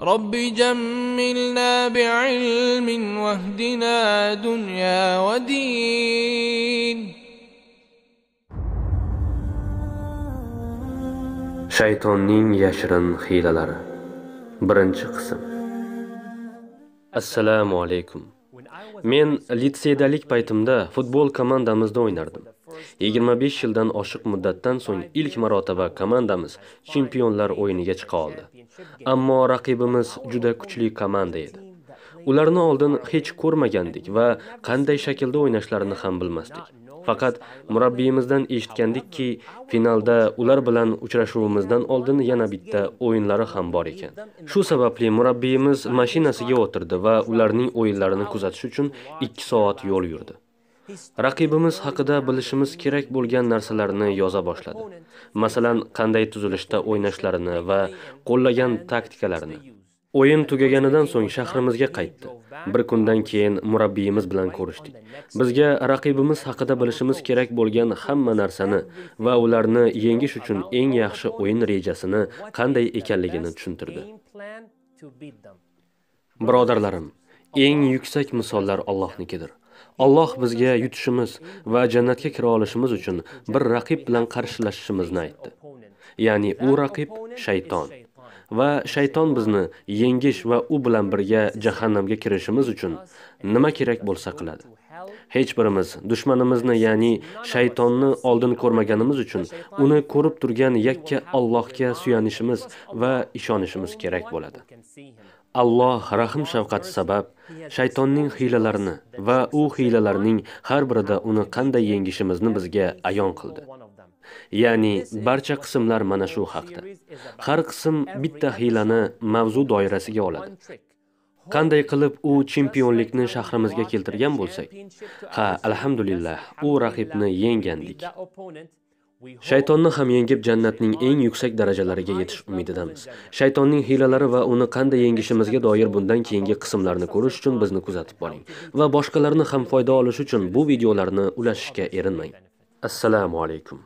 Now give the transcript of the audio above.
رب جملنا بعلم واهدنا دنيا ودين shaytonning yashirin hiylalari birinchi qism assalomu alaykum men litseyidalik paytimda futbol komandamizda o'ynardim 25 yildan oshiq muddatdan so'ng ilk marotaba komandamiz chempionlar o'yiniga chiqa oldi. Ammo raqibimiz juda kuchli komanda edi. Ularni oldin hech ko'rmagandik va qanday shaklda o'ynashlarini ham bilmasdik. Faqat murabbiyimizdan eshitgandikki, finalda ular bilan uchrashuvimizdan oldin yana bitta o'yinlari ham bor ekan. Shu sababli murabbiyimiz mashinasiga o'tirdi va ularning o'yinlarini kuzatish uchun 2 soat yo'l yurdi. Raqibimiz haqida bilishimiz kerak bo'lgan narsalarni yoza boshladi. Masalan, qanday tuzilishda o'ynashlarini va qo'llagan taktikalarini. O'yin tugaganidan so'ng shahrimizga qaytdi. Bir kundan keyin murabbiyimiz bilan ko'rishdik. Bizga raqibimiz haqida bilishimiz kerak bo'lgan hamma narsani va ularni yengish uchun eng yaxshi o'yin rejasini qanday ekanligini tushuntirdi. Birodarlarim, eng yuksak misollar Allohnikidir. Alloh bizga yutishimiz va jannatga kira olishimiz uchun bir raqib bilan qarshilashishimizni aytdi. Ya'ni u raqib shayton. Va shayton bizni yengish va u bilan birga jahannamga kirishimiz uchun nima kerak bo'lsa qiladi. Hech birimiz dushmanimizni, ya'ni shaytonni oldin ko'rmaganimiz uchun uni ko'rib turgan yakka Allohga suyanishimiz va ishonishimiz kerak bo'ladi. Alloh rahim shafqati sabab shaytonning hiylalarini va u hiylalarning har birida uni qanday yengishimizni bizga ayon qildi. Ya'ni barcha qismlar mana shu haqda. Har qism bitta hiylani mavzu doirasiga oladi. Qanday qilib u chempionlikni shahrimizga keltirgan bo'lsak, ha, alhamdulillah, u raqibni yengandik. shaytonni ham yengib jannatning eng yuksak darajalariga yetish umididamiz shaytonning hiylalari va uni qanday yengishimizga doir bundan keyingi qismlarni ko'rish uchun bizni kuzatib boring va boshqalarni ham foyda olish uchun bu videolarni ulashishga erinmang assalomu alaykum